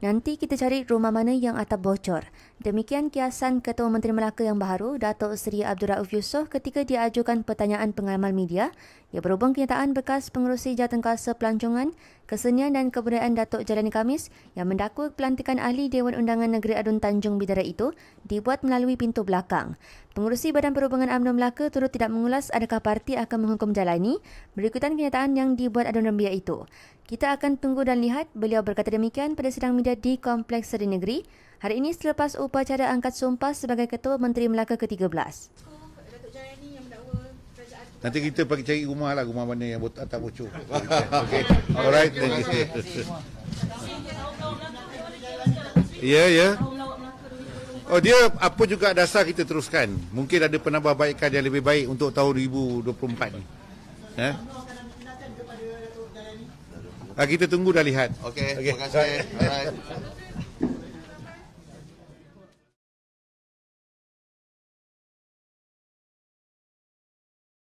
Nanti kita cari rumah mana yang atap bocor. Demikian kiasan Ketua Menteri Melaka yang baru, Datuk Seri Abdul Rauf Yusof ketika diajukan pertanyaan pengalaman media ia berhubung kenyataan bekas pengerusi Jawatankuasa Pelancongan, Kesenian dan Kebudayaan Datuk Jalani Kamis yang mendakwa pelantikan ahli Dewan Undangan Negeri Adun Tanjung Bidara itu dibuat melalui pintu belakang. Pengerusi Badan Perhubungan UMNO Melaka turut tidak mengulas adakah parti akan menghukum Jalani berikutan kenyataan yang dibuat Adun Rembia itu. Kita akan tunggu dan lihat beliau berkata demikian pada sidang media di Kompleks Seri Negeri hari ini selepas upacara angkat sumpah sebagai Ketua Menteri Melaka ke-13. Datuk Jalani yang mendakwa Nanti kita pergi cari rumah lah rumah mana yang botak tak bocor. Okay, Alright. Thank you. Ya, ya. Oh dia apa juga dasar kita teruskan. Mungkin ada penambahbaikan yang lebih baik untuk tahun 2024 ni. Ha? Ah, kita tunggu dah lihat. okay. terima kasih. Alright.